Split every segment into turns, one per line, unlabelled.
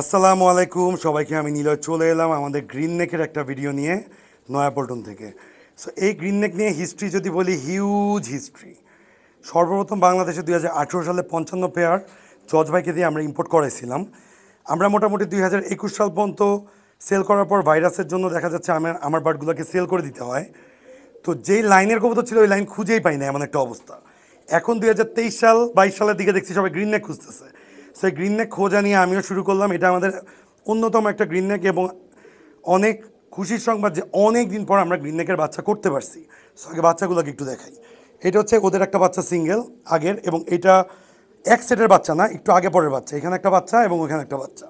আসসালামু আলাইকুম সবাইকে আমি নীলয় চলে এলাম আমাদের গ্রিন নেকের একটা ভিডিও নিয়ে নয়াপল্টন থেকে সো এই গ্রিন নেক নিয়ে হিস্ট্রি যদি বলি হিউজ হিস্ট্রি সর্বপ্রথম বাংলাদেশে দুই সালে পঞ্চান্ন পেয়ার জজ ভাইকে দিয়ে আমরা ইম্পোর্ট করেছিলাম আমরা মোটামুটি দুই সাল পর্যন্ত সেল করার পর ভাইরাসের জন্য দেখা যাচ্ছে আমার আমার বার্ডগুলোকে সেল করে দিতে হয় তো যেই লাইনের কবুতর ছিল ওই লাইন খুঁজেই পাই না এমন একটা অবস্থা এখন দুই সাল বাইশ সালের দিকে দেখছি সবাই গ্রিন নেক খুঁজতেছে সেই গ্রিন নেক খোঁজা নিয়ে আমিও শুরু করলাম এটা আমাদের অন্যতম একটা গ্রিন নেক এবং অনেক খুশির সংবাদ যে অনেক দিন পর আমরা গ্রিন নেকের বাচ্চা করতে পারছি আগে বাচ্চাগুলোকে একটু দেখাই এটা হচ্ছে ওদের একটা বাচ্চা সিঙ্গেল আগের এবং এটা এক সেটের বাচ্চা না একটু আগে পরের বাচ্চা এখানে একটা বাচ্চা এবং ওখানে একটা বাচ্চা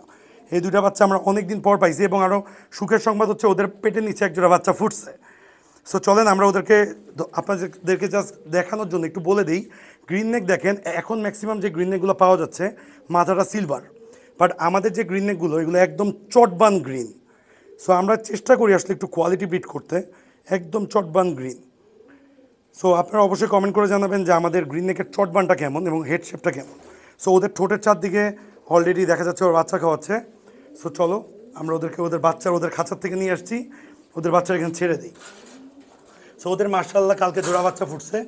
এই দুটা বাচ্চা আমরা অনেক দিন পর পাইছি এবং আরও সুখের সংবাদ হচ্ছে ওদের পেটের নিচে একজোড়া বাচ্চা ফুটছে সো চলেন আমরা ওদেরকে আপনাদেরকে জাস্ট দেখানোর জন্য একটু বলে দিই গ্রিন নেক দেখেন এখন ম্যাক্সিমাম যে গ্রিন নেকগুলো পাওয়া যাচ্ছে মাথাটা সিলভার বাট আমাদের যে গ্রিন নেকগুলো এগুলো একদম চটবান গ্রিন সো আমরা চেষ্টা করি আসলে একটু কোয়ালিটি বিট করতে একদম চটবান গ্রিন সো আপনারা অবশ্যই কমেন্ট করে জানাবেন যে আমাদের গ্রিন নেকের চটবানটা কেমন এবং হেড শেপটা কেমন সো ওদের ঠোঁটের চারদিকে অলরেডি দেখা যাচ্ছে ওর বাচ্চা খাওয়াচ্ছে সো চলো আমরা ওদেরকে ওদের বাচ্চা ওদের খাঁচার থেকে নিয়ে আসছি ওদের বাচ্চার এখানে ছেড়ে দিই সো ওদের মার্শাল্লাহ কালকে জোড়া বাচ্চা ফুটছে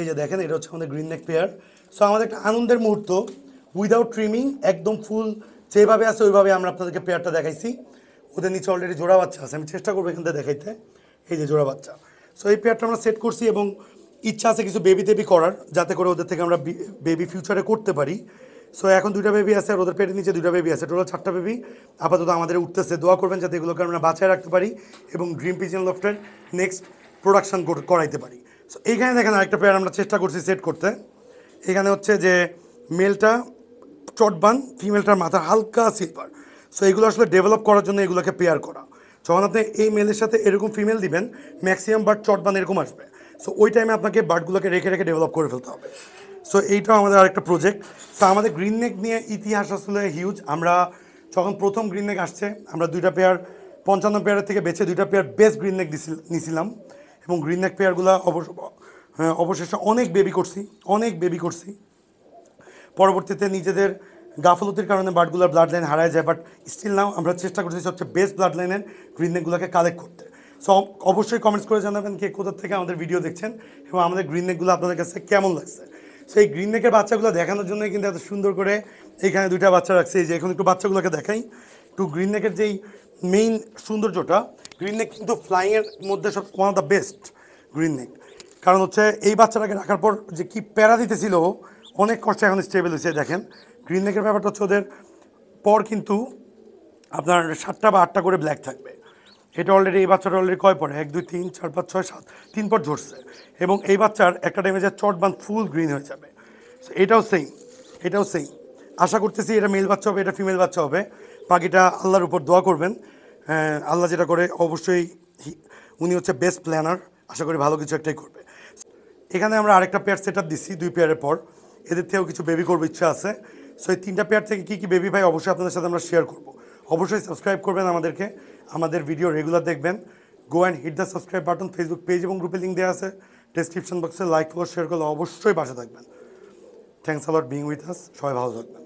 এই যে দেখেন এটা হচ্ছে আমাদের গ্রিন নেক পেয়ার সো আমাদের একটা আনন্দের মুহূর্ত উইদাউট ট্রিমিং একদম ফুল যেভাবে আছে ওইভাবে আমরা আপনাদেরকে পেয়ারটা দেখাইছি ওদের নিচে অলরেডি জোড়া বাচ্চা আছে আমি চেষ্টা করবো এখান থেকে দেখাইতে এই যে জোড়া বাচ্চা সো এই পেয়ারটা আমরা সেট করছি এবং ইচ্ছা আছে কিছু বেবি টেবি করার যাতে করে ওদের থেকে আমরা বেবি ফিউচারে করতে পারি সো এখন দুইটা বেবি আছে আর ওদের পেটের নিচে দুইটা বেবি আছে টোটাল চারটা বেবি আপাতত আমাদের উঠতেছে দোয়া করবেন যাতে এগুলোকে আমরা বাঁচায় রাখতে পারি এবং ড্রিম পিজন লফটের নেক্সট প্রোডাকশান করাইতে পারি সো এইখানে দেখেন আরেকটা পেয়ার আমরা চেষ্টা করছি সেট করতে এখানে হচ্ছে যে মেলটা চটবান ফিমেলটার মাথার হালকা সিলভার সো এগুলো আসলে ডেভেলপ করার জন্য এগুলোকে পেয়ার করা যখন আপনি এই মেলের সাথে এরকম ফিমেল দিবেন ম্যাক্সিমাম বার্ড চটবান এরকম আসবে সো ওই টাইমে আপনাকে বার্ডগুলোকে রেখে রেখে ডেভেলপ করে ফেলতে হবে সো এইটাও আমাদের আরেকটা প্রজেক্ট তো আমাদের গ্রিন নেক নিয়ে ইতিহাস আসলে হিউজ আমরা যখন প্রথম গ্রিন নেক আসছে আমরা দুইটা পেয়ার পঞ্চান্ন পেয়ারের থেকে বেছে দুইটা পেয়ার বেস্ট গ্রিন নেক নিছিলাম এবং গ্রিন নেক পেয়ারগুলো অবশেষে অনেক বেবি করছি অনেক বেবি করছি পরবর্তীতে নিজেদের গাফলতির কারণে বার্ডগুলোর ব্লাড লাইন হারায় যায় বাট স্টিল নাও আমরা চেষ্টা করছি সবচেয়ে বেস্ট ব্লাড লাইনের গ্রিন নেকগুলোকে কালেক্ট করতে সো অবশ্যই কমেন্টস করে জানাবেন কে কোথার থেকে আমাদের ভিডিও দেখছেন এবং আমাদের গ্রিন নেকগুলো আপনাদের কাছে কেমন লাগছে সো এই গ্রিন নেকের বাচ্চাগুলো দেখানোর জন্য কিন্তু এত সুন্দর করে এখানে দুইটা বাচ্চা রাখছে এই যে এখন একটু বাচ্চাগুলোকে দেখাই একটু গ্রিন নেকের যেই মেইন সৌন্দর্যটা গ্রিন নেক কিন্তু এর মধ্যে সব one of the best green neck কারণ হচ্ছে এই বাচ্চাটাকে রাখার পর যে কি প্যারা দিতেছিল অনেক কষ্ট এখন স্টেবল হয়েছে দেখেন গ্রিন নেকের ব্যাপারটা হচ্ছে ওদের পর কিন্তু আপনার সাতটা বা আটটা করে ব্ল্যাক থাকবে এটা অলরেডি এই বাচ্চাটা অলরেডি কয় পরে এক দুই তিন চার পাঁচ ছয় সাত তিন পর ঝরছে এবং এই বাচ্চার একটা টাইমে যে চট বান ফুল গ্রিন হয়ে যাবে এটাও সেম এটাও সেম আশা করতেছি এটা মেল বাচ্চা হবে এটা ফিমেল বাচ্চা হবে বাকিটা আল্লাহর উপর দোয়া করবেন আল্লাহ যেটা করে অবশ্যই উনি হচ্ছে বেস্ট প্ল্যানার আশা করি ভালো কিছু একটাই করবে এখানে আমরা আরেকটা পেয়ার সেট আপ দিচ্ছি দুই পেয়ারের পর এদের থেকেও কিছু বেবি করবো ইচ্ছা আছে সো এই তিনটা পেয়ার থেকে কী কী বেবি ভাই অবশ্যই আপনাদের সাথে আমরা শেয়ার করব অবশ্যই সাবস্ক্রাইব করবেন আমাদেরকে আমাদের ভিডিও রেগুলার দেখবেন go and hit the subscribe button Facebook page এবং গ্রুপে লিঙ্ক দেওয়া আছে ডেসক্রিপশন বক্সে লাইক করলে শেয়ার করলে অবশ্যই বাসা থাকবেন thanks a lot being with us সবাই ভালো থাকবেন